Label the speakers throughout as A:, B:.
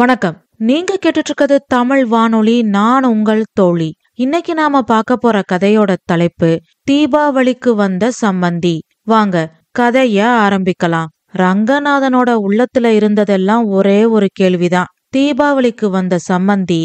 A: வணக்கம் நீங்க கேட்டுட்டு இருக்கிறது தமிழ் வானொலி நான் உங்கள் தோழி இன்னைக்கு நாம பார்க்க போற கதையோட தலைப்பு தீபாவளிக்கு வந்த சம்பந்தி வாங்க கதைய ஆரம்பிக்கலாம் ரங்கநாதனோட உள்ளத்துல இருந்ததெல்லாம் ஒரே ஒரு கேள்விதான் தீபாவளிக்கு வந்த சம்பந்தி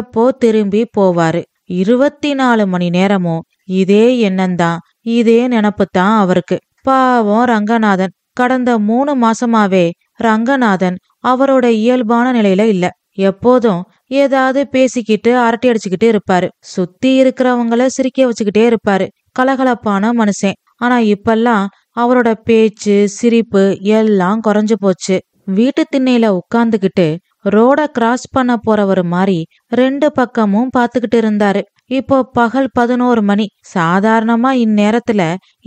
A: எப்போ திரும்பி போவாரு இருபத்தி நாலு மணி நேரமும் இதே எண்ணம்தான் இதே நினப்பு தான் அவருக்கு பாவம் ரங்கநாதன் கடந்த மூணு மாசமாவே ரங்கநாதன் அவரோட இயல்பான நிலையில இல்ல எப்போதும் ஏதாவது பேசிக்கிட்டு அரட்டி அடிச்சுக்கிட்டே இருப்பாரு சுத்தி இருக்கிறவங்கள சிரிக்க வச்சுக்கிட்டே இருப்பாரு கலகலப்பான மனுஷன் ஆனா இப்பெல்லாம் அவரோட பேச்சு சிரிப்பு எல்லாம் குறைஞ்சு போச்சு வீட்டு திண்ணையில உட்காந்துக்கிட்டு ரோட கிராஸ் பண்ண போறவர் மாதிரி ரெண்டு பக்கமும் பாத்துக்கிட்டு இருந்தாரு இப்போ பகல் பதினோரு மணி சாதாரணமா இந்நேரத்துல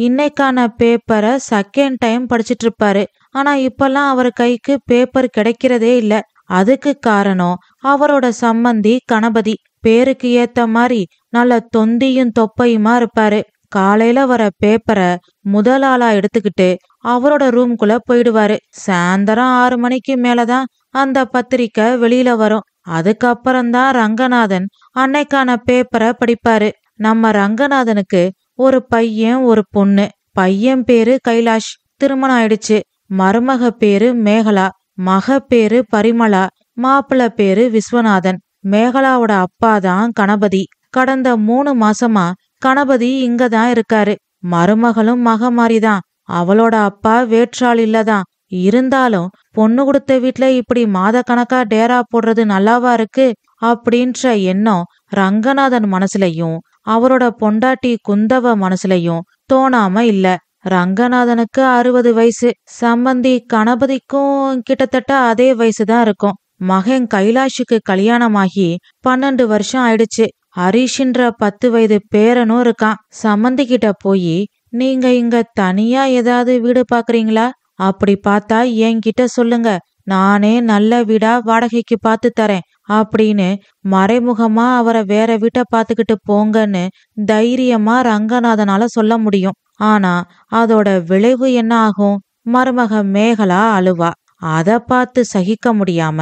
A: இன்னைக்கான பேப்பரை செகண்ட் டைம் படிச்சிட்டு இருப்பாரு ஆனா இப்பெல்லாம் அவர் கைக்கு பேப்பர் கிடைக்கிறதே இல்ல அதுக்கு காரணம் அவரோட சம்மந்தி கணபதி பேருக்கு ஏத்த மாதிரி நல்ல தொந்தியும் தொப்பையுமா இருப்பாரு காலையில வர பேப்பரை முதல் ஆளா எடுத்துக்கிட்டு அவரோட ரூம்குள்ள போயிடுவாரு சாயந்தரம் ஆறு மணிக்கு மேலதான் அந்த பத்திரிக்கை வெளியில வரும் அதுக்கப்புறம்தான் ரங்கநாதன் அன்னைக்கான பேப்பரை படிப்பாரு நம்ம ரங்கநாதனுக்கு ஒரு பையன் ஒரு பொண்ணு பையன் பேரு கைலாஷ் திருமணம் ஆயிடுச்சு மருமக பேரு மேகலா மக பேரு பரிமளா மாப்பிள பேரு விஸ்வநாதன் மேகலாவோட அப்பா தான் கணபதி கடந்த மூணு மாசமா கணபதி இங்க தான் இருக்காரு மருமகளும் மக அவளோட அப்பா வேற்றாள் இல்லதான் இருந்தாலும் பொண்ணு கொடுத்த வீட்ல இப்படி மாத கணக்கா டேரா போடுறது நல்லாவா இருக்கு அப்படின்ற எண்ணம் ரங்கநாதன் மனசுலயும் அவரோட பொண்டாட்டி குந்தவ மனசுலயும் தோணாம இல்ல ரங்கநாதனுக்கு அறுபது வயசு சம்பந்தி கணபதிக்கும் கிட்டத்தட்ட அதே வயசு தான் இருக்கும் மகன் கைலாஷுக்கு கல்யாணமாகி பன்னெண்டு வருஷம் ஆயிடுச்சு ஹரிஷின்ற பத்து வயது பேரனும் இருக்கான் சம்பந்தி கிட்ட போய் நீங்க இங்க தனியா ஏதாவது வீடு பாக்குறீங்களா அப்படி பார்த்தா என்கிட்ட சொல்லுங்க நானே நல்ல வீடா வாடகைக்கு பார்த்து தரேன் அப்படின்னு மறைமுகமா அவரை வேற வீட்டை பார்த்துக்கிட்டு போங்கன்னு தைரியமா ரங்கநாதனால சொல்ல முடியும் ஆனா அதோட விளைவு என்ன ஆகும் மருமக மேகலா அழுவா அதை பார்த்து சகிக்க முடியாம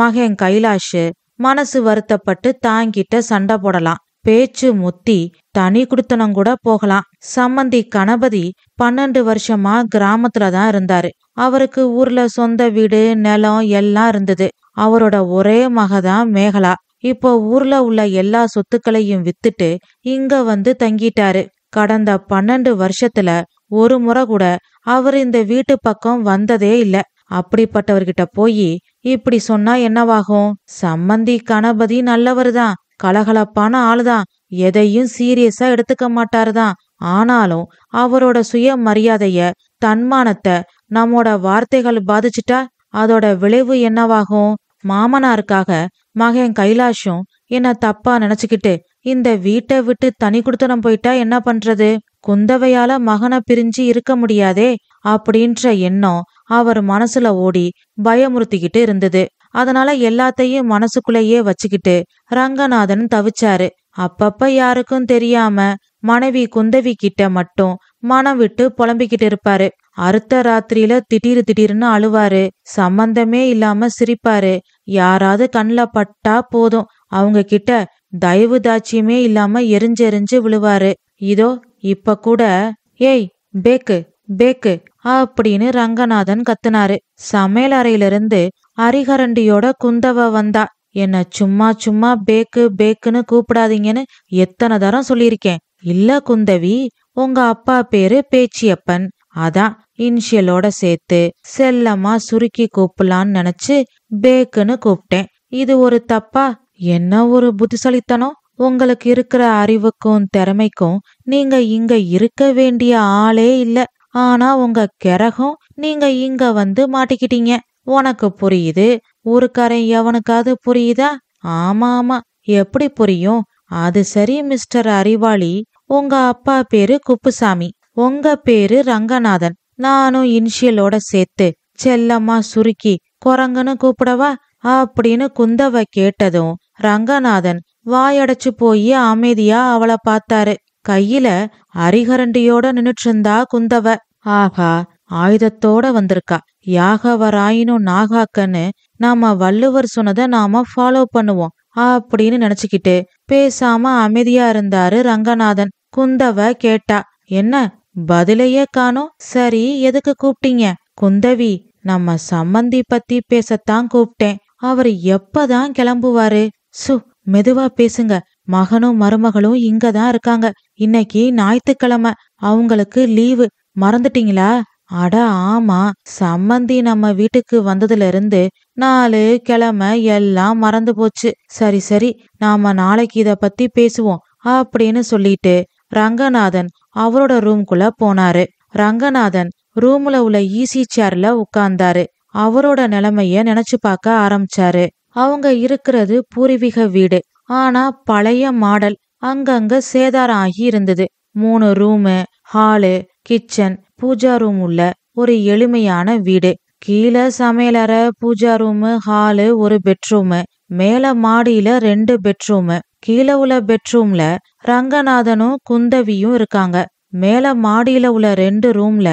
A: மகன் கைலாஷு மனசு வருத்தப்பட்டு தாங்கிட்ட சண்டை போடலாம் பேச்சு முத்தி தனி குடுத்தனம் கூட போகலாம் சம்மந்தி கணபதி பன்னெண்டு வருஷமா கிராமத்துல தான் இருந்தாரு அவருக்கு ஊர்ல சொந்த வீடு நிலம் எல்லாம் இருந்தது அவரோட ஒரே மகதான் மேகலா இப்போ ஊர்ல உள்ள எல்லா சொத்துக்களையும் வித்துட்டு இங்க வந்து தங்கிட்டாரு கடந்த பன்னெண்டு வருஷத்துல ஒரு முறை கூட அவர் இந்த வீட்டு பக்கம் வந்ததே இல்ல அப்படிப்பட்டவர்கிட்ட போய் இப்படி சொன்னா என்னவாகும் சம்மந்தி கணபதி நல்லவர் தான் கலகலப்பான ஆளுதான் எதையும் சீரியஸா எடுத்துக்க மாட்டாருதான் தான் ஆனாலும் அவரோட சுய மரியாதைய தன்மானத்தை நம்மோட வார்த்தைகள் பாதிச்சுட்டா அதோட விளைவு என்னவாகும் மாமனாருக்காக மகன் கைலாஷும் என்ன தப்பா நினைச்சுக்கிட்டு இந்த வீட்டை விட்டு தனி குடுத்தனம் போயிட்டா என்ன பண்றது குந்தவையால மகனை பிரிஞ்சு இருக்க முடியாதே அப்படின்ற எண்ணம் அவர் மனசுல ஓடி பயமுறுத்திக்கிட்டு இருந்தது அதனால எல்லாத்தையும் மனசுக்குள்ளேயே வச்சுக்கிட்டு ரங்கநாதன் தவிச்சாரு அப்பப்ப யாருக்கும் தெரியாம மனைவி குந்தவி கிட்ட மட்டும் மனம் விட்டு புலம்பிக்கிட்டு இருப்பாரு அறுத்த ராத்திரியில திடீர் திடீர்னு அழுவாரு சம்பந்தமே இல்லாம சிரிப்பாரு யாராவது கண்ணில் பட்டா போதும் அவங்க கிட்ட தயவு தாட்சியமே இல்லாம எரிஞ்செறிஞ்சு விழுவாரு இதோ இப்ப கூட ஏய் பேக்கு பேக்கு அப்படின்னு ரங்கநாதன் கத்துனாரு சமையல் அறையிலிருந்து அரிகரண்டியோட குந்தவ வந்தா என்னை சும்மா சும்மா பேக்கு பேக்குன்னு கூப்பிடாதீங்கன்னு எத்தனை தரம் சொல்லியிருக்கேன் இல்ல குந்தவி உங்க அப்பா பேரு பேச்சியப்பன் அதான் இனிஷியலோட சேர்த்து செல்லமா சுருக்கி கூப்பிடலான்னு நினைச்சு பேக்குன்னு கூப்பிட்டேன் இது ஒரு தப்பா என்ன ஒரு புத்திசலித்தனம் உங்களுக்கு இருக்கிற அறிவுக்கும் திறமைக்கும் நீங்க இங்க இருக்க வேண்டிய ஆளே இல்ல ஆனா உங்க கிரகம் நீங்க இங்க வந்து மாட்டிக்கிட்டீங்க உனக்கு புரியுது ஊருக்காரன் எவனுக்காவது புரியுதா ஆமா ஆமா எப்படி புரியும் அது சரி மிஸ்டர் அறிவாளி உங்க அப்பா பேரு குப்புசாமி உங்க பேரு ரங்கநாதன் நானும் இன்ஷியலோட சேர்த்து செல்லம்மா சுருக்கி குரங்குன்னு கூப்பிடவா அப்படின்னு குந்தவ கேட்டதும் ரங்கநாதன் வாயடைச்சு போய் அமைதியா அவளை பார்த்தாரு கையில அரிகரண்டியோட நின்னுட்டு இருந்தா குந்தவ ஆகா ஆயுதத்தோட வந்திருக்கா யாகவராயினும் நாகாக்கன்னு நாம வள்ளுவர் சொன்னதை நாம ஃபாலோ பண்ணுவோம் அப்படின்னு நினைச்சுக்கிட்டு பேசாம அமைதியா இருந்தாரு ரங்கநாதன் குந்தவ கேட்டா என்ன பதிலையே காணும் சரி எதுக்கு கூப்பிட்டீங்க குந்தவி நம்ம சம்மந்தி பத்தி பேசத்தான் கூப்பிட்டேன் அவர் எப்பதான் கிளம்புவாரு சு மெதுவா பேசுங்க மகனும் மருமகளும் இங்க தான் இருக்காங்க இன்னைக்கு ஞாயிற்றுக்கிழமை அவங்களுக்கு லீவு மறந்துட்டீங்களா அட ஆமா சம்மந்தி நம்ம வீட்டுக்கு வந்ததுல இருந்து நாலு கிழமை எல்லாம் மறந்து போச்சு சரி சரி நாம நாளைக்கு இத பத்தி பேசுவோம் அப்படின்னு சொல்லிட்டு ரங்கநாதன் அவரோட ரூம்குள்ள போனாரு ரங்கநாதன் ரூம்ல உள்ள ஈசி e சேர்ல உட்கார்ந்தாரு அவரோட நிலைமைய நினைச்சு பார்க்க ஆரம்பிச்சாரு அவங்க இருக்கிறது பூர்வீக வீடு ஆனா பழைய மாடல் அங்கங்க சேதாரம் ஆகி இருந்தது மூணு room hall kitchen pooja room உள்ள ஒரு எளிமையான வீடு கீழே சமையலறை பூஜா ரூமு ஹாலு ஒரு பெட்ரூமு மேல மாடியில ரெண்டு பெட்ரூமு கீழே உள்ள பெட்ரூம்ல ரங்கநாதனும் குந்தவியும் இருக்காங்க மேல மாடியில உள்ள ரெண்டு ரூம்ல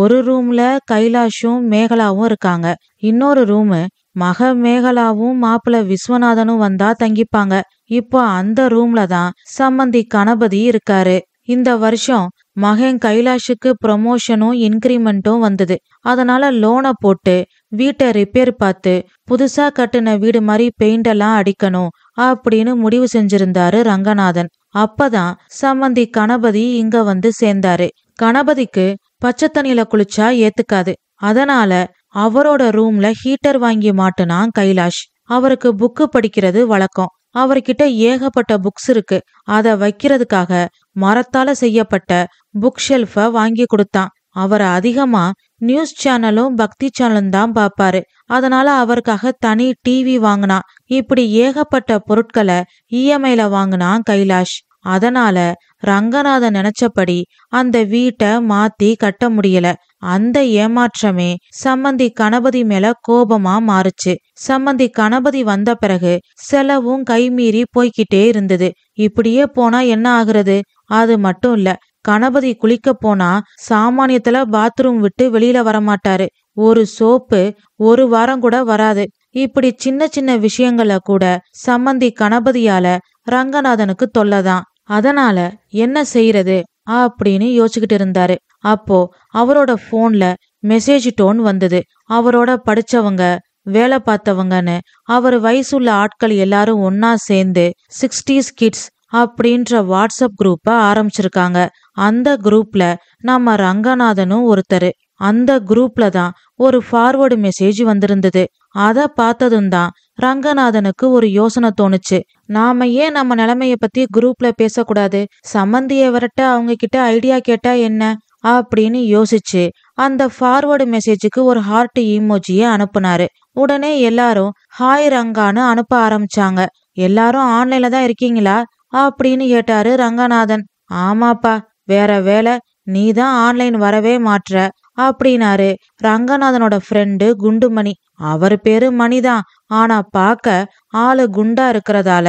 A: ஒரு ரூம்ல கைலாஷும் மேகலாவும் இருக்காங்க இன்னொரு ரூமு மக மேகலாவும் மாப்பிள்ள விஸ்வநாதனும் வந்தா தங்கிப்பாங்க இப்போ அந்த ரூம்ல தான் சம்மந்தி கணபதி இருக்காரு இந்த வருஷம் மகன் கைலாஷுக்கு ப்ரொமோஷனும் இன்க்ரிமெண்ட்டும் வந்தது அதனால லோனை போட்டு வீட்டை ரிப்பேர் பார்த்து புதுசா கட்டின வீடு மாதிரி பெயிண்டெல்லாம் அடிக்கணும் அப்படின்னு முடிவு செஞ்சிருந்தாரு ரங்கநாதன் அப்பதான் சம்மந்தி கணபதி இங்க வந்து சேர்ந்தாரு கணபதிக்கு பச்சை தண்ணியில குளிச்சா ஏத்துக்காது அதனால அவரோட ரூம்ல ஹீட்டர் வாங்கி மாட்டுனான் கைலாஷ் அவருக்கு புக்கு படிக்கிறது வழக்கம் அவர்கிட்ட ஏகப்பட்ட புக்ஸ் இருக்கு அத வைக்கிறதுக்காக மரத்தால செய்யப்பட்ட புக் ஷெல்ஃப வாங்கி கொடுத்தான் அவர் அதிகமா நியூஸ் சேனலும் பக்தி சேனலும் தான் பார்ப்பாரு அதனால அவருக்காக தனி டிவி வாங்கினான் இப்படி ஏகப்பட்ட பொருட்களை இஎம்ஐல e வாங்கினான் கைலாஷ் அதனால ரங்கநாதன் நினைச்சபடி அந்த வீட்டை மாத்தி கட்ட முடியல அந்த ஏமாற்றமே சம்மந்தி கணபதி மேல கோபமா மாறுச்சு சம்மந்தி கணபதி வந்த பிறகு செலவும் கைமீறி போய்கிட்டே இருந்தது இப்படியே போனா என்ன ஆகுறது அது மட்டும் இல்ல கணபதி குளிக்க போனா சாமானியத்துல பாத்ரூம் விட்டு வெளியில வரமாட்டாரு ஒரு சோப்பு ஒரு வாரம் கூட வராது இப்படி சின்ன சின்ன விஷயங்கள கூட சம்மந்தி கணபதியால ரங்கநாதனுக்கு தொல்லதான் அதனால என்ன செய்யறது அப்படின்னு யோசிச்சுக்கிட்டு இருந்தாரு அப்போ அவரோட போன்ல மெசேஜ் டோன் வந்தது அவரோட படிச்சவங்க வேலை பார்த்தவங்கன்னு அவர் வயசுள்ள ஆட்கள் எல்லாரும் ஒன்னா சேர்ந்து சிக்ஸ்டீஸ் கிட்ஸ் அப்படின்ற வாட்ஸ்அப் குரூப்பை ஆரம்பிச்சிருக்காங்க அந்த குரூப்ல நம்ம ரங்கநாதனும் ஒருத்தர் அந்த குரூப்ல தான் ஒரு ஃபார்வர்டு மெசேஜ் வந்திருந்தது அதை பார்த்ததும் தான் ரங்கநாதனுக்கு ஒரு யோசனை தோணுச்சு நாம ஏன் நம்ம நிலைமைய பத்தி குரூப்ல பேசக்கூடாது சம்பந்திய விரட்ட அவங்க கிட்ட ஐடியா கேட்டா என்ன அப்படின்னு யோசிச்சு அந்த ஃபார்வர்டு மெசேஜுக்கு ஒரு ஹார்ட் ஈமோஜியை அனுப்புனாரு உடனே எல்லாரும் ஹாய் ரங்கான்னு அனுப்ப ஆரம்பிச்சாங்க எல்லாரும் ஆன்லைன்ல தான் இருக்கீங்களா அப்படின்னு கேட்டாரு ரங்கநாதன் ஆமாப்பா வேற வேலை நீ தான் ஆன்லைன் வரவே மாற்ற அப்படின்னாரு ரங்கநாதனோட ஃப்ரெண்டு குண்டுமணி அவர் பேரு மணிதான் ஆனா பார்க்க ஆளு குண்டா இருக்கிறதால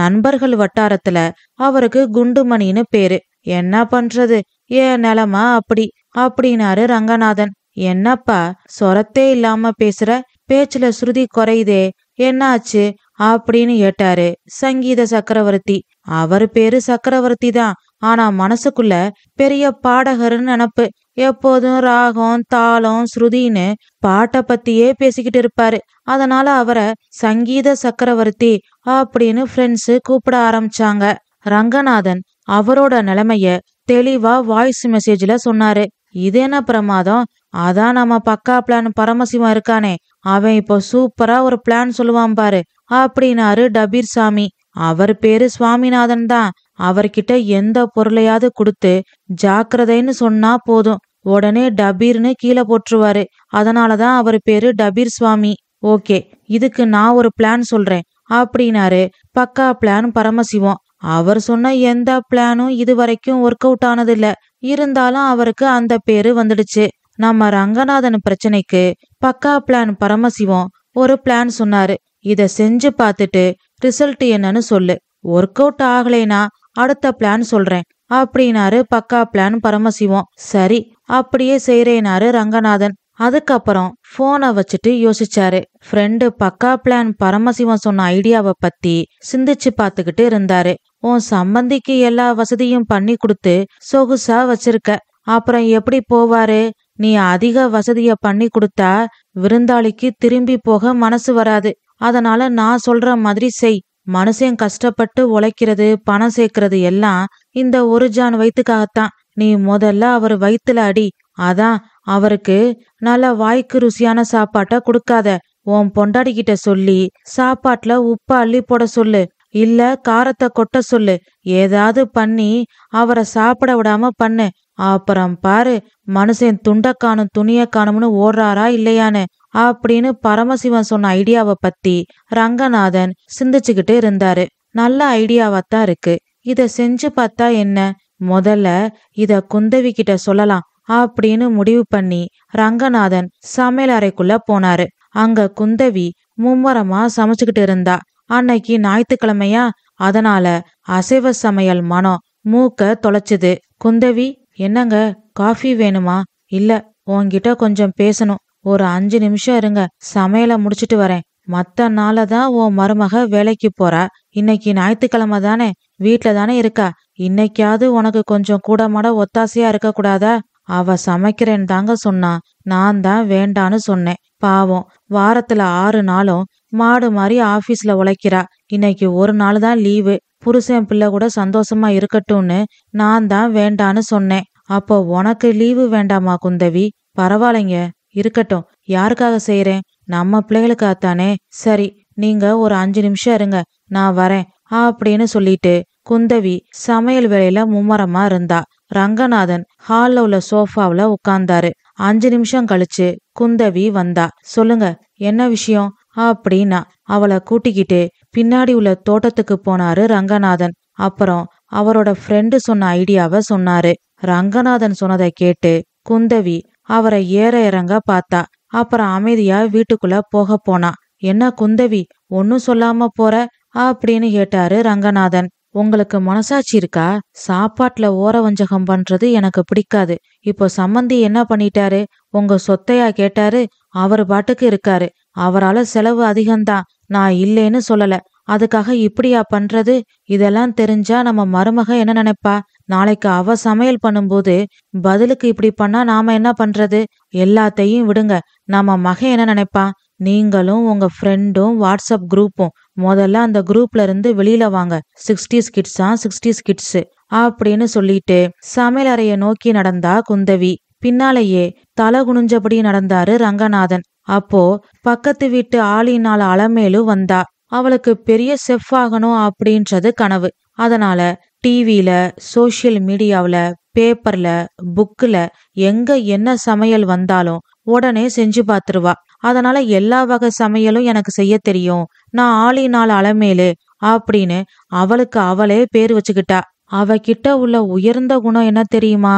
A: நண்பர்கள் வட்டாரத்துல அவருக்கு குண்டுமணின்னு பேரு என்ன பண்றது ஏன் நிலமா அப்படி அப்படின்னாரு ரங்கநாதன் என்னப்பா சொரத்தே இல்லாம பேசுற பேச்சுல ஸ்ருதி குறையுதே என்னாச்சு அப்படின்னு கேட்டாரு சங்கீத சக்கரவர்த்தி அவர் பேரு சக்கரவர்த்தி தான் ஆனா மனசுக்குள்ள பெரிய பாடகர்னு நினப்பு எப்போதும் ராகம் தாளம் ஸ்ருதின்னு பாட்ட பத்தியே பேசிக்கிட்டு இருப்பாரு அதனால அவரை சங்கீத சக்கரவர்த்தி அப்படின்னு ஃப்ரெண்ட்ஸ் கூப்பிட ஆரம்பிச்சாங்க ரங்கநாதன் அவரோட நிலைமைய தெளிவா வாய்ஸ் மெசேஜ்ல சொன்னாரு இது என்ன பிரமாதம் அதான் நம்ம பக்கா பிளான் பரமசிவம் இருக்கானே அவன் இப்போ சூப்பரா ஒரு பிளான் சொல்லுவான் பாரு அப்படின்னாரு டபீர் சாமி அவர் பேரு சுவாமிநாதன் தான் அவர்கிட்ட எந்த பொருளையாவது கொடுத்து ஜாக்கிரதைன்னு சொன்னா போதும் உடனே டபீர்னு கீழே போட்டுருவாரு அதனாலதான் அவர் பேரு டபீர் சுவாமி ஓகே இதுக்கு நான் ஒரு பிளான் சொல்றேன் அப்படின்னாரு பக்கா பிளான் பரமசிவம் அவர் சொன்ன எந்த பிளானும் இது வரைக்கும் ஒர்க் அவுட் ஆனதில்ல இருந்தாலும் அவருக்கு அந்த பேரு வந்துடுச்சு நம்ம ரங்கநாதன் பிரச்சனைக்கு பக்கா பிளான் பரமசிவம் ஒரு பிளான் சொன்னாரு இத செஞ்சு பார்த்துட்டு ரிசல்ட் என்னன்னு சொல்லு ஒர்க் அவுட் ஆகலைனா அடுத்த பிளான் சொல்றேன் அப்படின்னாரு பக்கா பிளான் பரமசிவம் சரி அப்படியே செய்றேனாரு ரங்கநாதன் அதுக்கப்புறம் போனை வச்சுட்டு யோசிச்சாரு ஃப்ரெண்டு பக்கா பிளான் பரமசிவம் சொன்ன ஐடியாவை பத்தி சிந்திச்சு பார்த்துக்கிட்டு இருந்தாரு உன் சம்பந்திக்கு எல்லா வசதியும் பண்ணி கொடுத்து சொகுசா வச்சிருக்க அப்புறம் எப்படி போவாரு நீ அதிக வசதிய பண்ணி கொடுத்தா விருந்தாளிக்கு திரும்பி போக மனசு வராது அதனால நான் சொல்ற மாதிரி செய் மனுஷன் கஷ்டப்பட்டு உழைக்கிறது பணம் சேர்க்கறது எல்லாம் இந்த ஒரு ஜான் வயிற்றுக்காகத்தான் நீ முதல்ல அவர் வயிற்றுல அடி அதான் அவருக்கு நல்ல வாய்க்கு ருசியான சாப்பாட்டை கொடுக்காத உன் பொண்டாடிக்கிட்ட சொல்லி சாப்பாட்டுல உப்பு அள்ளி போட சொல்லு இல்ல காரத்தை கொட்ட சொல்லு ஏதாவது பண்ணி அவரை சாப்பிட விடாம பண்ணு அப்புறம் பாரு மனுஷன் துண்டை காணும் துணியை காணும்னு ஓடுறாரா இல்லையானு அப்படின்னு பரமசிவன் சொன்ன ஐடியாவை பத்தி ரங்கநாதன் சிந்திச்சுக்கிட்டு இருந்தாரு நல்ல ஐடியாவாத்தான் இருக்கு இத செஞ்சு பார்த்தா என்ன முதல்ல இத குந்தவி கிட்ட சொல்லலாம் அப்படின்னு முடிவு பண்ணி ரங்கநாதன் சமையல் அறைக்குள்ள போனாரு அங்க குந்தவி மும்மரமா சமைச்சுக்கிட்டு இருந்தா அன்னைக்கு ஞாயிற்றுக்கிழமையா அதனால அசைவ சமையல் மனம் மூக்க தொலைச்சுது குந்தவி என்னங்க காஃபி வேணுமா இல்ல உங்ககிட்ட கொஞ்சம் பேசணும் ஒரு அஞ்சு நிமிஷம் இருங்க சமையலை முடிச்சிட்டு வரேன் மத்த நாள தான் உன் மருமக வேலைக்கு போறா இன்னைக்கு ஞாயிற்றுக்கிழமை தானே வீட்ல தானே இருக்கா இன்னைக்காவது உனக்கு கொஞ்சம் மட ஒத்தாசையா இருக்க கூடாதா அவ சமைக்கிறேன்னு தாங்க சொன்னா நான் தான் வேண்டான்னு சொன்னேன் பாவம் வாரத்துல ஆறு நாளும் மாடு மாதிரி ஆபீஸ்ல உழைக்கிறா இன்னைக்கு ஒரு நாள் தான் லீவு புருஷன் பிள்ளை கூட சந்தோஷமா இருக்கட்டும்னு நான் தான் வேண்டான்னு சொன்னேன் அப்போ உனக்கு லீவு வேண்டாமா குந்தவி பரவாயில்லைங்க இருக்கட்டும் யாருக்காக செய்யறேன் நம்ம பிள்ளைகளுக்காகத்தானே சரி நீங்க ஒரு அஞ்சு நிமிஷம் இருங்க நான் வரேன் அப்படின்னு சொல்லிட்டு குந்தவி சமையல் வேலையில மும்மரமா இருந்தா ரங்கநாதன் ஹால்ல உள்ள சோஃபாவில உட்கார்ந்தாரு அஞ்சு நிமிஷம் கழிச்சு குந்தவி வந்தா சொல்லுங்க என்ன விஷயம் அப்படின்னா அவளை கூட்டிக்கிட்டு பின்னாடி உள்ள தோட்டத்துக்கு போனாரு ரங்கநாதன் அப்புறம் அவரோட ஃப்ரெண்டு சொன்ன ஐடியாவை சொன்னாரு ரங்கநாதன் சொன்னதை கேட்டு குந்தவி அவரை ஏற இறங்க பார்த்தா அப்புறம் அமைதியா வீட்டுக்குள்ள போக போனா என்ன குந்தவி ஒன்னும் சொல்லாம போற அப்படின்னு கேட்டாரு ரங்கநாதன் உங்களுக்கு மனசாட்சி இருக்கா சாப்பாட்டுல ஓர வஞ்சகம் பண்றது எனக்கு பிடிக்காது இப்போ சம்மந்தி என்ன பண்ணிட்டாரு உங்க சொத்தையா கேட்டாரு அவர் பாட்டுக்கு இருக்காரு அவரால செலவு அதிகம்தான் நான் இல்லேன்னு சொல்லல அதுக்காக இப்படியா பண்றது இதெல்லாம் தெரிஞ்சா நம்ம மருமக என்ன நினைப்பா நாளைக்கு அவ சமையல் பண்ணும்போது பதிலுக்கு இப்படி பண்ணா நாம என்ன பண்றது எல்லாத்தையும் விடுங்க நம்ம மகன் என்ன நினைப்பான் நீங்களும் உங்க ஃப்ரெண்டும் வாட்ஸ்அப் குரூப்பும் முதல்ல அந்த குரூப்ல இருந்து வெளியில வாங்க சிக்ஸ்டீஸ் கிட்ஸா சிக்ஸ்டீஸ் கிட்ஸ் அப்படின்னு சொல்லிட்டு சமையல் அறைய நோக்கி நடந்தா குந்தவி பின்னாலேயே தலை குனிஞ்சபடி நடந்தாரு ரங்கநாதன் அப்போ பக்கத்து வீட்டு ஆளினால் அலமேலு வந்தா அவளுக்கு பெரிய செஃப் ஆகணும் அப்படின்றது கனவு அதனால டிவியில் சோஷியல் மீடியாவில் பேப்பரில் புக்கில் எங்கே என்ன சமையல் வந்தாலும் உடனே செஞ்சு பார்த்துருவா அதனால எல்லா வகை சமையலும் எனக்கு செய்ய தெரியும் நான் ஆளினால் அலமேலு அப்படின்னு அவளுக்கு அவளே பேர் வச்சுக்கிட்டா அவகிட்ட உள்ள உயர்ந்த குணம் என்ன தெரியுமா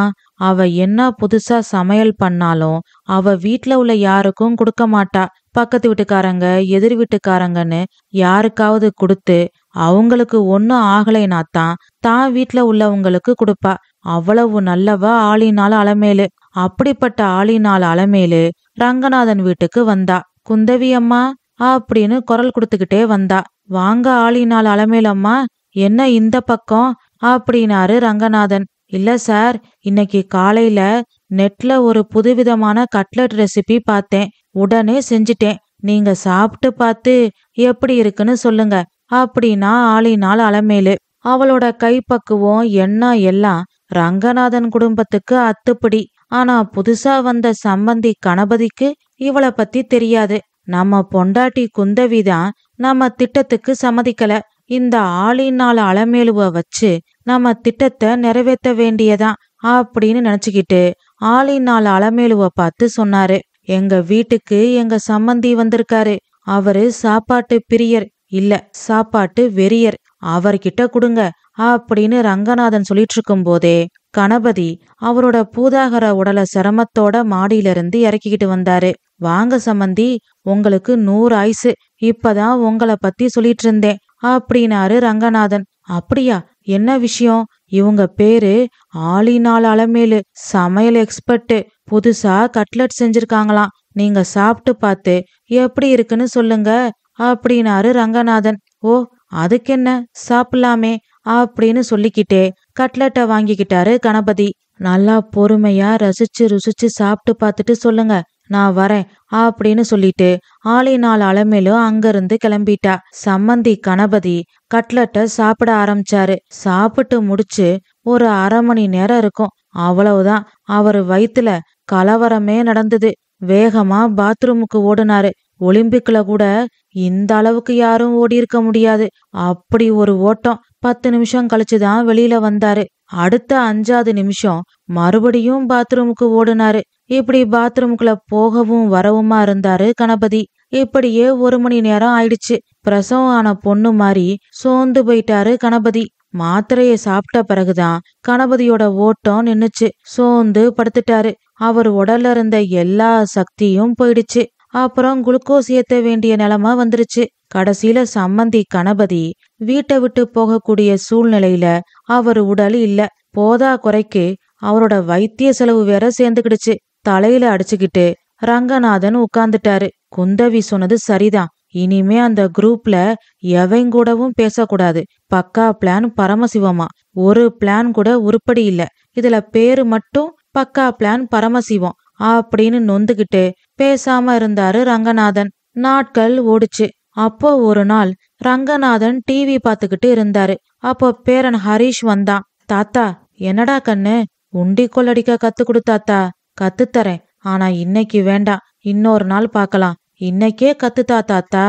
A: அவ என்ன புதுசா சமையல் பண்ணாலும் அவ வீட்ல உள்ள யாருக்கும் கொடுக்க மாட்டா பக்கத்து வீட்டுக்காரங்க எதிர் வீட்டுக்காரங்கன்னு யாருக்காவது கொடுத்து அவங்களுக்கு ஒன்னும் ஆகலைனா தான் தான் வீட்டுல உள்ளவங்களுக்கு கொடுப்பா அவ்வளவு நல்லவா ஆளினால் அலமேலு அப்படிப்பட்ட ஆளினால் அலமேலு ரங்கநாதன் வீட்டுக்கு வந்தா குந்தவி அம்மா அப்படின்னு குரல் கொடுத்துக்கிட்டே வந்தா வாங்க ஆளினால் அலமேலம்மா என்ன இந்த பக்கம் அப்படின்னாரு ரங்கநாதன் இல்ல சார் இன்னைக்கு காலையில நெட்ல ஒரு புதுவிதமான கட்லட் ரெசிபி பார்த்தேன் உடனே செஞ்சிட்டேன் நீங்க சாப்பிட்டு பார்த்து எப்படி இருக்குன்னு சொல்லுங்க அப்படின்னா ஆளினால் அலமேலு அவளோட கைப்பக்குவம் என்ன எல்லாம் ரங்கநாதன் குடும்பத்துக்கு அத்துப்படி ஆனா புதுசா வந்த சம்பந்தி கணபதிக்கு இவளை பத்தி தெரியாது நம்ம பொண்டாட்டி குந்தவி தான் நம்ம திட்டத்துக்கு சம்மதிக்கல இந்த ஆளினால் அலமேலுவை வச்சு நம்ம திட்டத்தை நிறைவேற்ற வேண்டியதான் அப்படின்னு நினச்சிக்கிட்டு ஆளினால் அலமேலுவை பார்த்து சொன்னாரு எங்க வீட்டுக்கு எங்க சம்மந்தி வந்திருக்காரு அவரு சாப்பாட்டு பிரியர் இல்ல சாப்பாட்டு வெறியர் அவர்கிட்ட கொடுங்க அப்படின்னு ரங்கநாதன் சொல்லிட்டு இருக்கும் போதே கணபதி அவரோட பூதாகர உடலை சிரமத்தோட மாடியிலிருந்து இறக்கிக்கிட்டு வந்தாரு வாங்க சம்மந்தி உங்களுக்கு நூறு ஆயுசு இப்பதான் உங்களை பத்தி சொல்லிட்டு இருந்தேன் அப்படின்னாரு ரங்கநாதன் அப்படியா என்ன விஷயம் இவங்க பேரு ஆளினால் அலமேலு சமையல் எக்ஸ்பர்ட்டு புதுசா கட்லட் செஞ்சிருக்காங்களாம் நீங்க சாப்பிட்டு பார்த்து எப்படி இருக்குன்னு சொல்லுங்க அப்படின்னாரு ரங்கநாதன் ஓ அதுக்கென்ன சாப்பிடலாமே அப்படின்னு சொல்லிக்கிட்டே கட்லெட்டை வாங்கிக்கிட்டாரு கணபதி நல்லா பொறுமையா ரசிச்சு ருசிச்சு சாப்பிட்டு பார்த்துட்டு சொல்லுங்க நான் வரேன் அப்படின்னு சொல்லிட்டு ஆலை நாள் அலமேலு அங்கிருந்து கிளம்பிட்டா சம்மந்தி கணபதி கட்லட்டை சாப்பிட ஆரம்பிச்சாரு சாப்பிட்டு முடிச்சு ஒரு அரை மணி நேரம் இருக்கும் அவ்வளவுதான் அவர் வயித்துல கலவரமே நடந்தது வேகமா பாத்ரூமுக்கு ஓடினாரு ஒலிம்பிக்ல கூட இந்த அளவுக்கு யாரும் ஓடி இருக்க முடியாது அப்படி ஒரு ஓட்டம் பத்து நிமிஷம் கழிச்சுதான் வெளியில வந்தாரு அடுத்த அஞ்சாவது நிமிஷம் மறுபடியும் பாத்ரூமுக்கு ஓடினாரு இப்படி பாத்ரூம்குள்ள போகவும் வரவுமா இருந்தாரு கணபதி இப்படியே ஒரு மணி நேரம் ஆயிடுச்சு பிரசவம் ஆன பொண்ணு மாதிரி சோர்ந்து போயிட்டாரு கணபதி மாத்திரைய சாப்பிட்ட பிறகுதான் கணபதியோட ஓட்டம் நின்னுச்சு சோர்ந்து படுத்துட்டாரு அவர் உடல்ல இருந்த எல்லா சக்தியும் போயிடுச்சு அப்புறம் குளுக்கோஸ் ஏத்த வேண்டிய நிலமா வந்துருச்சு கடைசியில சம்மந்தி கணபதி வீட்டை விட்டு போகக்கூடிய சூழ்நிலையில அவர் உடல் இல்ல போதா குறைக்கு அவரோட வைத்திய செலவு வேற சேர்ந்துக்கிடுச்சு தலையில அடிச்சுக்கிட்டு ரங்கநாதன் உட்கார்ந்துட்டாரு குந்தவி சொன்னது சரிதான் இனிமே அந்த குரூப்ல கூடவும் பேசக்கூடாது பக்கா பிளான் பரமசிவமா ஒரு பிளான் கூட உருப்படி இல்ல இதுல பேரு மட்டும் பக்கா பிளான் பரமசிவம் அப்படின்னு நொந்துகிட்டு பேசாம இருந்தாரு ரங்கநாதன் நாட்கள் ஓடுச்சு அப்போ ஒரு நாள் ரங்கநாதன் டிவி பார்த்துக்கிட்டு இருந்தாரு அப்போ பேரன் ஹரீஷ் வந்தான் தாத்தா என்னடா கண்ணு உண்டி கொள்ளடிக்க கத்து கொடுத்தாத்தா கத்துத்தரேன் ஆனா இன்னைக்கு வேண்டாம் இன்னொரு நாள் பார்க்கலாம் இன்னைக்கே கத்துத்தா தாத்தா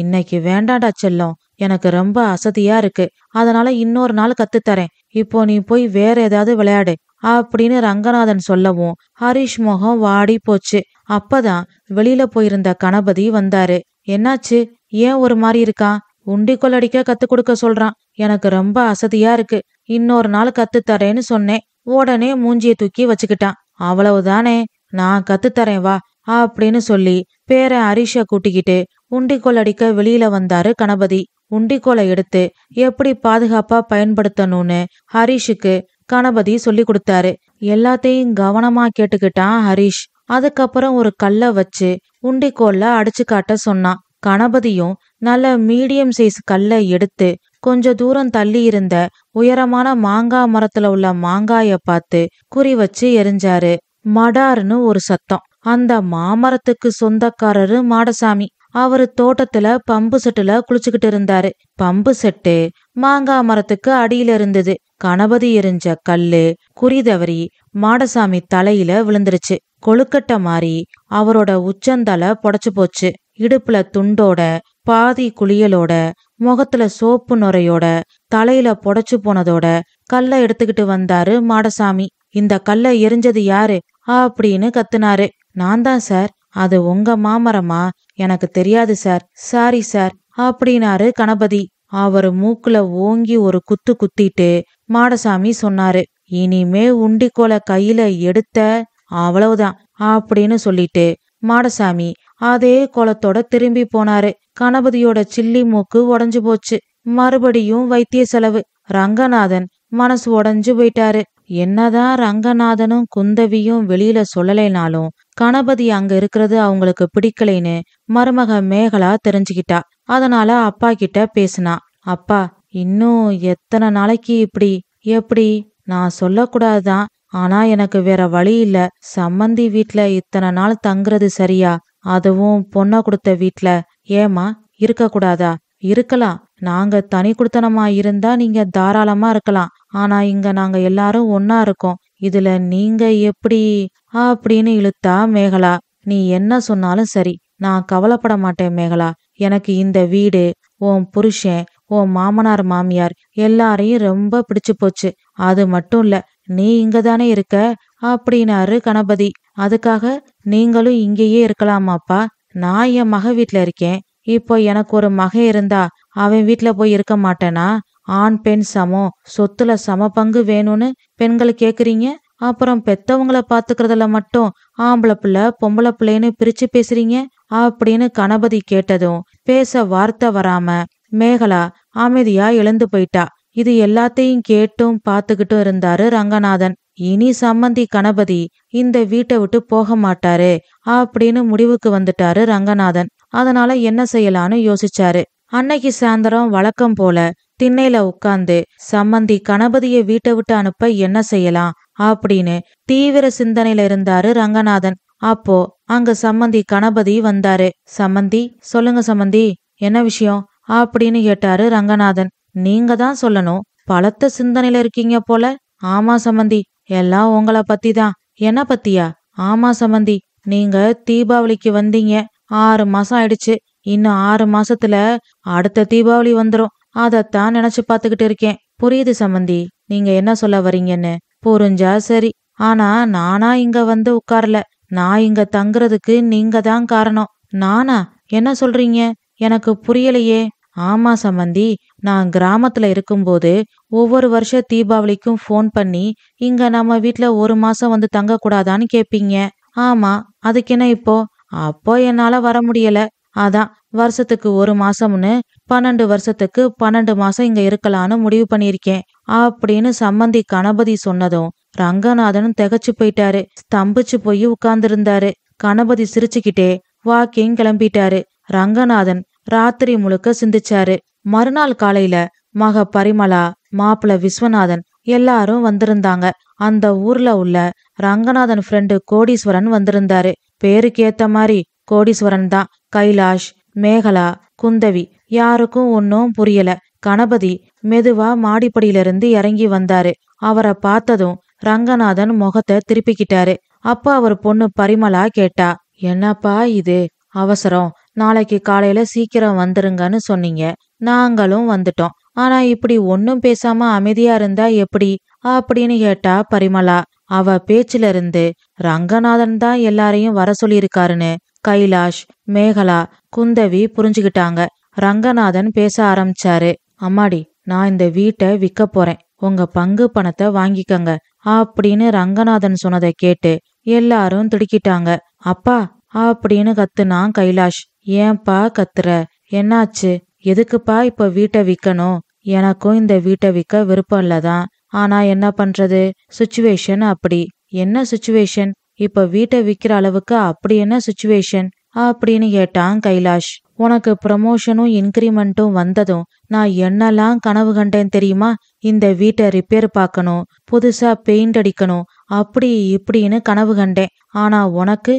A: இன்னைக்கு வேண்டாடா செல்லம் எனக்கு ரொம்ப அசதியா இருக்கு அதனால இன்னொரு நாள் கத்துத்தரேன் இப்போ நீ போய் வேற ஏதாவது விளையாடு அப்படின்னு ரங்கநாதன் சொல்லவும் ஹரிஷ் முகம் வாடி போச்சு அப்பதான் வெளியில போயிருந்த கணபதி வந்தாரு என்னாச்சு ஏன் ஒரு மாதிரி இருக்கான் உண்டி கொள்ளடிக்க கத்து கொடுக்க சொல்றான் எனக்கு ரொம்ப அசதியா இருக்கு இன்னொரு நாள் கத்துத்தரேன்னு சொன்னேன் உடனே மூஞ்சிய தூக்கி வச்சுக்கிட்டான் அவ்வளவுதானே நான் கத்துத்தரேன் வா அப்படின்னு சொல்லி பேர ஹரிஷ கூட்டிக்கிட்டு உண்டிக்கோல் அடிக்க வெளியில வந்தாரு கணபதி உண்டிக்கோலை எடுத்து எப்படி பாதுகாப்பா பயன்படுத்தணும்னு ஹரிஷுக்கு கணபதி சொல்லி கொடுத்தாரு எல்லாத்தையும் கவனமா கேட்டுக்கிட்டான் ஹரிஷ் அதுக்கப்புறம் ஒரு கல்லை வச்சு உண்டிக்கோல்ல அடிச்சு காட்ட சொன்னான் கணபதியும் நல்ல மீடியம் சைஸ் கல்லை எடுத்து கொஞ்ச தூரம் தள்ளி இருந்த உயரமான மாங்காய் மரத்துல உள்ள மாங்காய பார்த்து குறி வச்சு எரிஞ்சாரு மடார்னு ஒரு சத்தம் அந்த மாமரத்துக்கு சொந்தக்காரரு மாடசாமி அவரு தோட்டத்துல பம்பு செட்டுல குளிச்சுக்கிட்டு இருந்தாரு பம்பு செட்டு மாங்காய் மரத்துக்கு அடியில இருந்தது கணபதி எரிஞ்ச கல்லு குறிதவரி மாடசாமி தலையில விழுந்துருச்சு கொழுக்கட்டை மாறி அவரோட உச்சந்தலை புடைச்சு போச்சு இடுப்புல துண்டோட பாதி குளியலோட முகத்துல சோப்பு நுரையோட தலையில புடைச்சு போனதோட கல்லை எடுத்துக்கிட்டு வந்தாரு மாடசாமி இந்த கல்லை எரிஞ்சது யாரு அப்படின்னு கத்துனாரு நான் தான் சார் அது உங்க மாமரமா எனக்கு தெரியாது சார் சாரி சார் அப்படின்னாரு கணபதி அவரு மூக்குல ஓங்கி ஒரு குத்து குத்திட்டு மாடசாமி சொன்னாரு இனிமே உண்டிக்கோலை கையில எடுத்த அவ்வளவுதான் அப்படின்னு சொல்லிட்டு மாடசாமி அதே குளத்தோட திரும்பி போனாரு கணபதியோட சில்லி மூக்கு உடஞ்சு போச்சு மறுபடியும் வைத்திய செலவு ரங்கநாதன் மனசு உடஞ்சு போயிட்டாரு என்னதான் ரங்கநாதனும் குந்தவியும் வெளியில சொல்லலைனாலும் கணபதி அங்க இருக்கிறது அவங்களுக்கு பிடிக்கலைன்னு மருமக மேகலா தெரிஞ்சுக்கிட்டா அதனால அப்பா கிட்ட பேசினா அப்பா இன்னும் எத்தனை நாளைக்கு இப்படி எப்படி நான் சொல்லக்கூடாதுதான் ஆனா எனக்கு வேற வழி இல்ல சம்மந்தி வீட்ல இத்தனை நாள் தங்குறது சரியா அதுவும் பொண்ணா கொடுத்த வீட்ல ஏமா இருக்கக்கூடாதா இருக்கலாம் நாங்க தனி குடுத்தனமா இருந்தா நீங்க தாராளமா இருக்கலாம் ஆனா இங்க நாங்க எல்லாரும் ஒன்னா இருக்கோம் இதுல நீங்க எப்படி அப்படின்னு இழுத்தா மேகலா நீ என்ன சொன்னாலும் சரி நான் கவலைப்பட மாட்டேன் மேகலா எனக்கு இந்த வீடு உன் புருஷன் உன் மாமனார் மாமியார் எல்லாரையும் ரொம்ப பிடிச்சு போச்சு அது மட்டும் இல்ல நீ இங்க தானே இருக்க அப்படின்னாரு கணபதி அதுக்காக நீங்களும் இங்கேயே இருக்கலாமாப்பா நான் என் மக வீட்ல இருக்கேன் இப்போ எனக்கு ஒரு மக இருந்தா அவன் வீட்ல போய் இருக்க மாட்டேனா ஆண் பெண் சமம் சொத்துல சம பங்கு வேணும்னு பெண்கள் கேக்குறீங்க அப்புறம் பெத்தவங்கள பாத்துக்கிறதுல மட்டும் ஆம்பளை பிள்ளை பொம்பளை பிள்ளைன்னு பிரிச்சு பேசுறீங்க அப்படின்னு கணபதி கேட்டதும் பேச வார்த்தை வராம மேகலா அமைதியா எழுந்து போயிட்டா இது எல்லாத்தையும் கேட்டும் பார்த்துக்கிட்டும் இருந்தாரு ரங்கநாதன் இனி சம்மந்தி கணபதி இந்த வீட்டை விட்டு போக மாட்டாரு அப்படின்னு முடிவுக்கு வந்துட்டாரு ரங்கநாதன் அதனால என்ன செய்யலான்னு யோசிச்சாரு அன்னைக்கு சாயந்தரம் வழக்கம் போல திண்ணையில உட்கார்ந்து சம்மந்தி கணபதியை வீட்டை விட்டு அனுப்ப என்ன செய்யலாம் அப்படின்னு தீவிர சிந்தனையில இருந்தாரு ரங்கநாதன் அப்போ அங்க சம்மந்தி கணபதி வந்தாரு சம்மந்தி சொல்லுங்க சம்மந்தி என்ன விஷயம் அப்படின்னு கேட்டாரு ரங்கநாதன் நீங்க தான் சொல்லணும் பலத்த சிந்தனையில இருக்கீங்க போல ஆமா சம்மந்தி எல்லாம் உங்கள பத்தி தான் என்ன பத்தியா ஆமா சமந்தி நீங்க தீபாவளிக்கு வந்தீங்க ஆறு மாசம் ஆயிடுச்சு இன்னும் ஆறு மாசத்துல அடுத்த தீபாவளி வந்துடும் அதைத்தான் நினைச்சு பாத்துக்கிட்டு இருக்கேன் புரியுது சமந்தி நீங்க என்ன சொல்ல வரீங்கன்னு புரிஞ்சா சரி ஆனா நானா இங்க வந்து உட்கார்ல நான் இங்க தங்குறதுக்கு நீங்க தான் காரணம் நானா என்ன சொல்றீங்க எனக்கு புரியலையே ஆமா சமந்தி நான் கிராமத்துல இருக்கும்போது ஒவ்வொரு வருஷம் தீபாவளிக்கும் ஃபோன் பண்ணி இங்க நம்ம வீட்ல ஒரு மாசம் வந்து தங்க கூடாதான்னு கேப்பீங்க ஆமா அதுக்கு என்ன இப்போ அப்போ என்னால வர முடியல அதான் வருஷத்துக்கு ஒரு மாசம்னு பன்னெண்டு வருஷத்துக்கு பன்னெண்டு மாசம் இங்க இருக்கலான்னு முடிவு பண்ணியிருக்கேன் அப்படின்னு சம்மந்தி கணபதி சொன்னதும் ரங்கநாதனும் திகச்சு போயிட்டாரு ஸ்தம்பிச்சு போய் உட்கார்ந்திருந்தாரு கணபதி சிரிச்சுக்கிட்டே வாக்கிங் கிளம்பிட்டாரு ரங்கநாதன் ராத்திரி முழுக்க சிந்திச்சாரு மறுநாள் காலையில மக பரிமளா மாப்பிள்ள விஸ்வநாதன் எல்லாரும் வந்திருந்தாங்க அந்த ஊர்ல உள்ள ரங்கநாதன் ஃப்ரெண்டு கோடீஸ்வரன் வந்திருந்தாரு பேருக்கு மாதிரி கோடீஸ்வரன் தான் கைலாஷ் மேகலா குந்தவி யாருக்கும் ஒன்னும் புரியல கணபதி மெதுவா மாடிப்படியிலிருந்து இறங்கி வந்தாரு அவரை பார்த்ததும் ரங்கநாதன் முகத்தை திருப்பிக்கிட்டாரு அப்ப அவர் பொண்ணு பரிமலா கேட்டா என்னப்பா இது அவசரம் நாளைக்கு காலையில சீக்கிரம் வந்துருங்கன்னு சொன்னீங்க நாங்களும் வந்துட்டோம் ஆனா இப்படி ஒன்னும் பேசாம அமைதியா இருந்தா எப்படி அப்படின்னு கேட்டா பரிமளா அவ பேச்சில இருந்து ரங்கநாதன் தான் எல்லாரையும் வர சொல்லியிருக்காருன்னு கைலாஷ் மேகலா குந்தவி புரிஞ்சுக்கிட்டாங்க ரங்கநாதன் பேச ஆரம்பிச்சாரு அம்மாடி நான் இந்த வீட்டை விற்க போறேன் உங்க பங்கு பணத்தை வாங்கிக்கங்க அப்படின்னு ரங்கநாதன் சொன்னதை கேட்டு எல்லாரும் திடுக்கிட்டாங்க அப்பா அப்படின்னு கத்துனான் கைலாஷ் ஏன்பா கத்துற என்னாச்சு எதுக்குப்பா இப்ப வீட்டை விற்கணும் எனக்கும் இந்த வீட்டை விற்க விருப்பம் இல்லதான் ஆனா என்ன பண்றது சுச்சுவேஷன் அப்படி என்ன சுச்சுவேஷன் இப்ப வீட்டை விற்கிற அளவுக்கு அப்படி என்ன சுச்சுவேஷன் அப்படின்னு கேட்டான் கைலாஷ் உனக்கு ப்ரமோஷனும் இன்க்ரிமெண்ட்டும் வந்ததும் நான் என்னெல்லாம் கனவு கண்டேன் தெரியுமா இந்த வீட்டை ரிப்பேர் பார்க்கணும் புதுசா பெயிண்ட் அடிக்கணும் அப்படி இப்படின்னு கனவு கண்டேன் ஆனா உனக்கு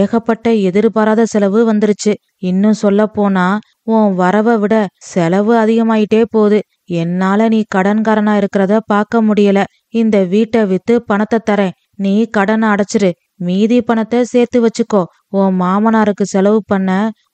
A: ஏகப்பட்ட எதிர்பாராத செலவு வந்துருச்சு இன்னும் சொல்ல போனா உன் வரவை விட செலவு அதிகமாயிட்டே போகுது என்னால நீ கடன்காரனா இருக்கிறத பார்க்க முடியல இந்த வீட்டை வித்து பணத்தை தரேன் நீ கடனை அடைச்சிரு மீதி பணத்தை சேர்த்து வச்சுக்கோ உன் மாமனாருக்கு செலவு பண்ண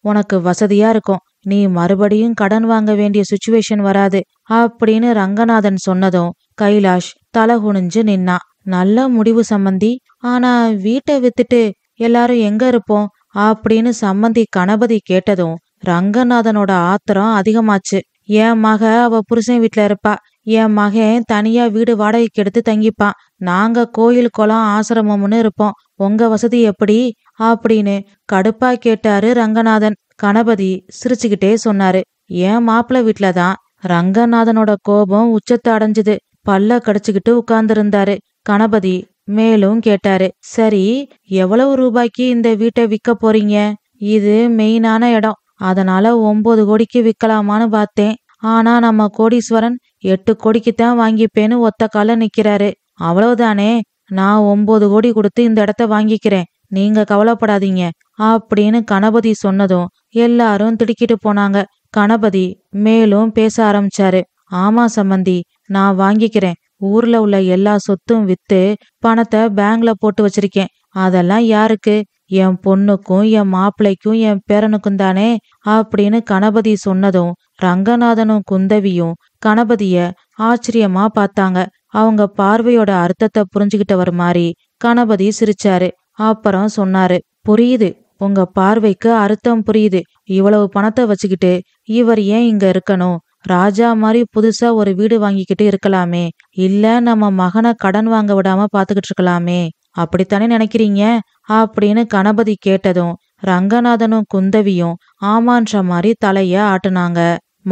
A: உனக்கு வசதியா இருக்கும் நீ மறுபடியும் கடன் வாங்க வேண்டிய சுச்சுவேஷன் வராது அப்படின்னு ரங்கநாதன் சொன்னதும் கைலாஷ் தலை குனிஞ்சு நின்னான் நல்ல முடிவு சம்மந்தி ஆனா வீட்டை வித்துட்டு எல்லாரும் எங்க இருப்போம் அப்படின்னு சம்மந்தி கணபதி கேட்டதும் ரங்கநாதனோட ஆத்திரம் அதிகமாச்சு என் மக அவ புருஷன் வீட்ல இருப்பா என் மகன் தனியா வீடு வாடகைக்கு எடுத்து தங்கிப்பான் நாங்க கோயில் குளம் ஆசிரமம்னு இருப்போம் உங்க வசதி எப்படி அப்படின்னு கடுப்பா கேட்டாரு ரங்கநாதன் கணபதி சிரிச்சுக்கிட்டே சொன்னாரு என் மாப்பிள்ள வீட்டுல தான் ரங்கநாதனோட கோபம் உச்சத்தை அடைஞ்சது பல்ல கடிச்சுக்கிட்டு இருந்தாரு கணபதி மேலும் கேட்டாரு சரி எவ்வளவு ரூபாய்க்கு இந்த வீட்டை விற்க போறீங்க இது மெயினான இடம் அதனால ஒன்பது கோடிக்கு விற்கலாமான்னு பார்த்தேன் ஆனா நம்ம கோடீஸ்வரன் எட்டு கோடிக்கு தான் வாங்கிப்பேன்னு ஒத்த கால நிக்கிறாரு அவ்வளவுதானே நான் ஒன்பது கோடி கொடுத்து இந்த இடத்த வாங்கிக்கிறேன் நீங்க கவலைப்படாதீங்க அப்படின்னு கணபதி சொன்னதும் எல்லாரும் திடுக்கிட்டு போனாங்க கணபதி மேலும் பேச ஆரம்பிச்சாரு ஆமா சம்பந்தி நான் வாங்கிக்கிறேன் ஊர்ல உள்ள எல்லா சொத்தும் வித்து பணத்தை பேங்க்ல போட்டு வச்சிருக்கேன் அதெல்லாம் யாருக்கு என் பொண்ணுக்கும் என் மாப்பிள்ளைக்கும் என் பேரனுக்கும் தானே அப்படின்னு கணபதி சொன்னதும் ரங்கநாதனும் குந்தவியும் கணபதிய ஆச்சரியமா பார்த்தாங்க அவங்க பார்வையோட அர்த்தத்தை புரிஞ்சுக்கிட்டவர் மாதிரி கணபதி சிரிச்சாரு அப்புறம் சொன்னாரு புரியுது உங்க பார்வைக்கு அர்த்தம் புரியுது இவ்வளவு பணத்தை வச்சுக்கிட்டு இவர் ஏன் இங்க இருக்கணும் ராஜா மாதிரி புதுசா ஒரு வீடு வாங்கிக்கிட்டு இருக்கலாமே இல்ல நம்ம மகனை கடன் வாங்க விடாம பாத்துக்கிட்டு இருக்கலாமே அப்படித்தானே நினைக்கிறீங்க அப்படின்னு கணபதி கேட்டதும் ரங்கநாதனும் குந்தவியும் ஆமான்ற மாதிரி தலைய ஆட்டுனாங்க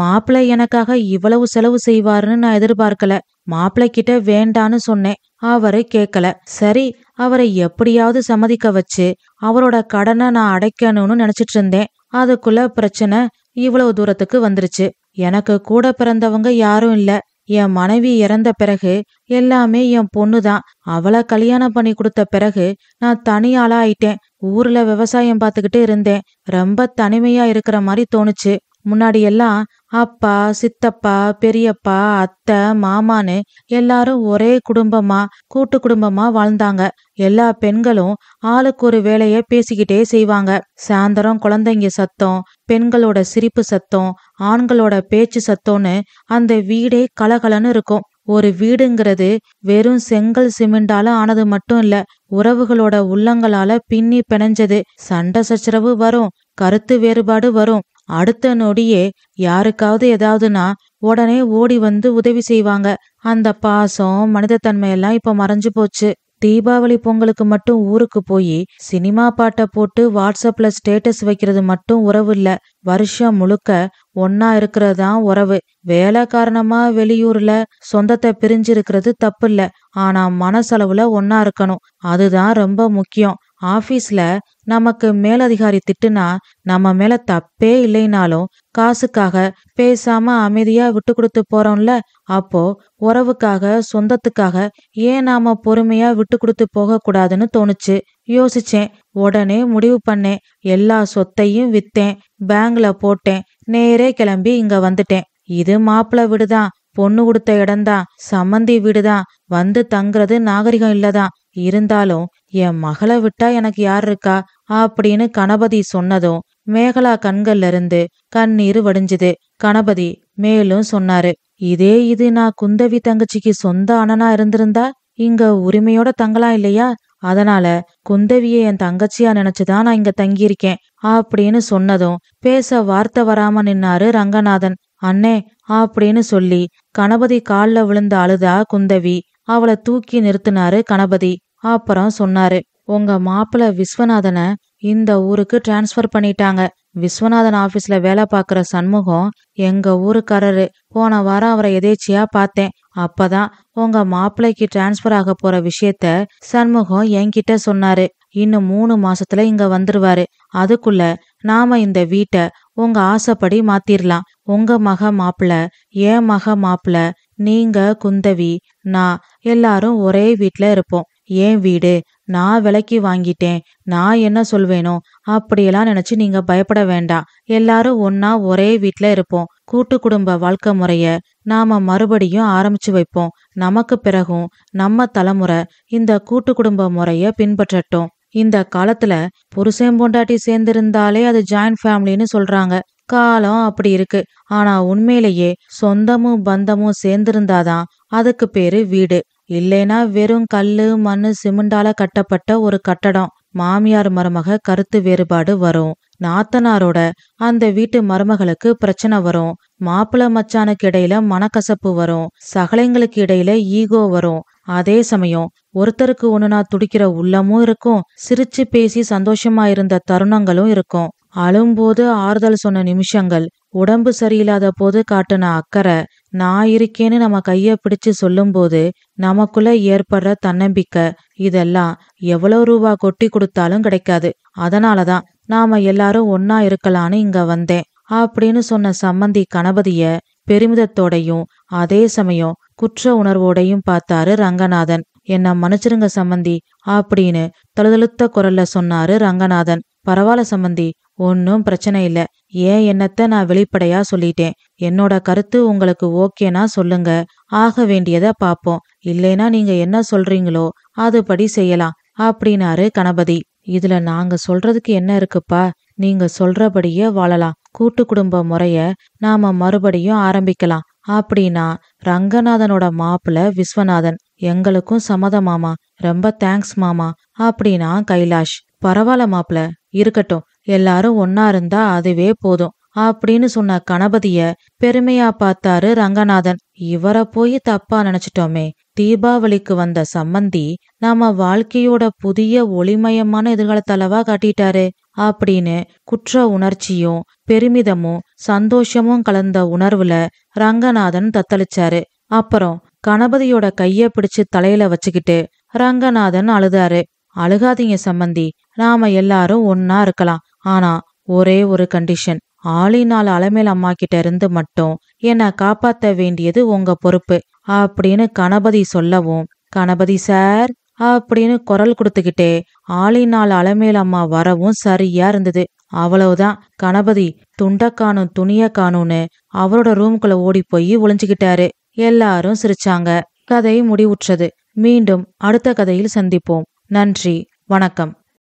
A: மாப்பிள்ளை எனக்காக இவ்வளவு செலவு செய்வாருன்னு நான் எதிர்பார்க்கல மாப்பிள்ளை கிட்ட வேண்டான்னு சொன்னேன் அவரு கேட்கல சரி அவரை எப்படியாவது சம்மதிக்க வச்சு அவரோட கடனை நான் அடைக்கணும்னு நினைச்சிட்டு இருந்தேன் அதுக்குள்ள பிரச்சனை இவ்வளவு தூரத்துக்கு வந்துருச்சு எனக்கு கூட பிறந்தவங்க யாரும் இல்ல என் மனைவி இறந்த பிறகு எல்லாமே என் பொண்ணு தான் அவளை கல்யாணம் பண்ணி கொடுத்த பிறகு நான் தனியாளா ஆயிட்டேன் ஊர்ல விவசாயம் பார்த்துக்கிட்டு இருந்தேன் ரொம்ப தனிமையா இருக்கிற மாதிரி தோணுச்சு முன்னாடியெல்லாம் அப்பா சித்தப்பா பெரியப்பா அத்தை மாமான்னு எல்லாரும் ஒரே குடும்பமா கூட்டு குடும்பமா வாழ்ந்தாங்க எல்லா பெண்களும் ஆளுக்கு ஒரு வேலைய பேசிக்கிட்டே செய்வாங்க சாயந்தரம் குழந்தைங்க சத்தம் பெண்களோட சிரிப்பு சத்தம் ஆண்களோட பேச்சு சத்தம்னு அந்த வீடே கலகலன்னு இருக்கும் ஒரு வீடுங்கிறது வெறும் செங்கல் சிமெண்டால ஆனது மட்டும் இல்ல உறவுகளோட உள்ளங்களால பின்னி பிணைஞ்சது சண்டை சச்சரவு வரும் கருத்து வேறுபாடு வரும் அடுத்த நொடியே யாருக்காவது ஏதாவதுனா உடனே ஓடி வந்து உதவி செய்வாங்க அந்த பாசம் மனிதத்தன்மையெல்லாம் இப்ப மறைஞ்சு போச்சு தீபாவளி பொங்கலுக்கு மட்டும் ஊருக்கு போய் சினிமா பாட்டை போட்டு வாட்ஸ்அப்ல ஸ்டேட்டஸ் வைக்கிறது மட்டும் உறவு இல்ல வருஷம் முழுக்க ஒன்னா இருக்கிறது தான் உறவு வேலை காரணமா வெளியூர்ல சொந்தத்தை இருக்கிறது தப்பு இல்ல ஆனா மனசளவுல ஒன்னா இருக்கணும் அதுதான் ரொம்ப முக்கியம் ஆபீஸ்ல நமக்கு மேலதிகாரி திட்டுனா நம்ம மேல தப்பே இல்லைனாலும் காசுக்காக பேசாம அமைதியா விட்டு கொடுத்து போறோம்ல அப்போ உறவுக்காக சொந்தத்துக்காக ஏன் நாம பொறுமையா விட்டு கொடுத்து போக கூடாதுன்னு தோணுச்சு யோசிச்சேன் உடனே முடிவு பண்ணேன் எல்லா சொத்தையும் வித்தேன் பேங்க்ல போட்டேன் நேரே கிளம்பி இங்க வந்துட்டேன் இது மாப்பிள்ள வீடுதான் பொண்ணு கொடுத்த இடம்தான் சம்மந்தி வீடுதான் வந்து தங்குறது நாகரிகம் இல்லதான் இருந்தாலும் என் மகளை விட்டா எனக்கு யார் இருக்கா அப்படின்னு கணபதி சொன்னதும் மேகலா கண்கள்ல இருந்து கண்ணீர் வடிஞ்சுது கணபதி மேலும் சொன்னாரு இதே இது நான் குந்தவி தங்கச்சிக்கு சொந்த அண்ணனா இருந்திருந்தா இங்க உரிமையோட தங்கலாம் இல்லையா அதனால குந்தவியை என் தங்கச்சியா நினைச்சுதான் நான் இங்க தங்கியிருக்கேன் அப்படின்னு சொன்னதும் பேச வார்த்தை வராம நின்னாரு ரங்கநாதன் அண்ணே அப்படின்னு சொல்லி கணபதி காலில் விழுந்த அழுதா குந்தவி அவளை தூக்கி நிறுத்தினாரு கணபதி அப்புறம் சொன்னாரு உங்க மாப்பிள்ள விஸ்வநாதன இந்த ஊருக்கு டிரான்ஸ்ஃபர் பண்ணிட்டாங்க விஸ்வநாதன் ஆபீஸ்ல வேலை பார்க்குற சண்முகம் எங்க ஊருக்காரரு போன வாரம் அவரை எதேச்சியா பார்த்தேன் அப்பதான் உங்க மாப்பிள்ளைக்கு டிரான்ஸ்ஃபர் ஆக போற விஷயத்த சண்முகம் என்கிட்ட சொன்னாரு இன்னும் மூணு மாசத்துல இங்க வந்துருவாரு அதுக்குள்ள நாம இந்த வீட்டை உங்க ஆசைப்படி மாத்திரலாம் உங்க மக மாப்பிள்ள என் மக மாப்பிள்ள நீங்க குந்தவி நான் எல்லாரும் ஒரே வீட்ல இருப்போம் ஏன் வீடு நான் விலைக்கு வாங்கிட்டேன் நான் என்ன சொல்வேனோ அப்படியெல்லாம் நினைச்சு நீங்க பயப்பட வேண்டாம் எல்லாரும் ஒன்னா ஒரே வீட்ல இருப்போம் கூட்டு குடும்ப வாழ்க்கை முறைய நாம மறுபடியும் ஆரம்பிச்சு வைப்போம் நமக்கு பிறகும் நம்ம தலைமுறை இந்த கூட்டு குடும்ப முறைய பின்பற்றட்டும் இந்த காலத்துல புருஷன் பொண்டாட்டி சேர்ந்திருந்தாலே அது ஜாயிண்ட் ஃபேமிலின்னு சொல்றாங்க காலம் அப்படி இருக்கு ஆனா உண்மையிலேயே சொந்தமும் பந்தமும் சேர்ந்திருந்தாதான் அதுக்கு பேரு வீடு இல்லைனா வெறும் கல்லு மண் சிமெண்டால கட்டப்பட்ட ஒரு கட்டடம் மாமியார் மருமக கருத்து வேறுபாடு வரும் நாத்தனாரோட அந்த வீட்டு மருமகளுக்கு பிரச்சனை வரும் மாப்பிள்ள மச்சானுக்கு இடையில மனக்கசப்பு வரும் சகலைங்களுக்கு இடையில ஈகோ வரும் அதே சமயம் ஒருத்தருக்கு ஒண்ணுனா துடிக்கிற உள்ளமும் இருக்கும் சிரிச்சு பேசி சந்தோஷமா இருந்த தருணங்களும் இருக்கும் அழும்போது ஆறுதல் சொன்ன நிமிஷங்கள் உடம்பு சரியில்லாத போது காட்டின அக்கறை நான் இருக்கேன்னு நம்ம கையை பிடிச்சு சொல்லும்போது நமக்குள்ள ஏற்படுற தன்னம்பிக்கை இதெல்லாம் எவ்வளவு ரூபா கொட்டி கொடுத்தாலும் கிடைக்காது அதனாலதான் நாம எல்லாரும் ஒன்னா இருக்கலான்னு இங்க வந்தேன் அப்படின்னு சொன்ன சம்மந்தி கணபதிய பெருமிதத்தோடையும் அதே சமயம் குற்ற உணர்வோடையும் பார்த்தாரு ரங்கநாதன் என்ன மன்னிச்சிருங்க சம்மந்தி அப்படின்னு தழுதழுத்த குரல்ல சொன்னாரு ரங்கநாதன் பரவாயில்ல சம்மந்தி ஒன்றும் பிரச்சனை இல்லை ஏன் எண்ணத்தை நான் வெளிப்படையா சொல்லிட்டேன் என்னோட கருத்து உங்களுக்கு ஓகேனா சொல்லுங்க ஆக வேண்டியதை பார்ப்போம் இல்லைனா நீங்க என்ன சொல்றீங்களோ அதுபடி செய்யலாம் அப்படின்னாரு கணபதி இதுல நாங்க சொல்றதுக்கு என்ன இருக்குப்பா நீங்க சொல்றபடியே வாழலாம் கூட்டு குடும்ப முறைய நாம மறுபடியும் ஆரம்பிக்கலாம் அப்படின்னா ரங்கநாதனோட மாப்பிள விஸ்வநாதன் எங்களுக்கும் சம்மதமாமா ரொம்ப தேங்க்ஸ் மாமா அப்படின்னா கைலாஷ் பரவாயில்ல மாப்பிள இருக்கட்டும் எல்லாரும் ஒன்னா இருந்தா அதுவே போதும் அப்படின்னு சொன்ன கணபதிய பெருமையா பார்த்தாரு ரங்கநாதன் இவரை போய் தப்பா நினைச்சிட்டோமே தீபாவளிக்கு வந்த சம்மந்தி நாம வாழ்க்கையோட புதிய ஒளிமயமான எதிர்காலத்தளவா காட்டிட்டாரு அப்படின்னு குற்ற உணர்ச்சியும் பெருமிதமும் சந்தோஷமும் கலந்த உணர்வுல ரங்கநாதன் தத்தளிச்சாரு அப்புறம் கணபதியோட கைய பிடிச்சு தலையில வச்சுக்கிட்டு ரங்கநாதன் அழுதாரு அழுகாதீங்க சம்மந்தி நாம எல்லாரும் ஒன்னா இருக்கலாம் ஆனா ஒரே ஒரு கண்டிஷன் ஆளினால் அலமேல் அம்மா கிட்ட இருந்து மட்டும் என்னை காப்பாத்த வேண்டியது உங்க பொறுப்பு அப்படின்னு கணபதி சொல்லவும் கணபதி சார் அப்படின்னு குரல் கொடுத்துக்கிட்டே ஆளினால் அலமேல் அம்மா வரவும் சரியா இருந்தது அவ்வளவுதான் கணபதி துண்ட காணும் துணிய காணும்னு அவரோட ரூம்குள்ள ஓடி போய் ஒளிஞ்சுக்கிட்டாரு எல்லாரும் சிரிச்சாங்க கதை முடிவுற்றது மீண்டும் அடுத்த கதையில் சந்திப்போம் நன்றி வணக்கம்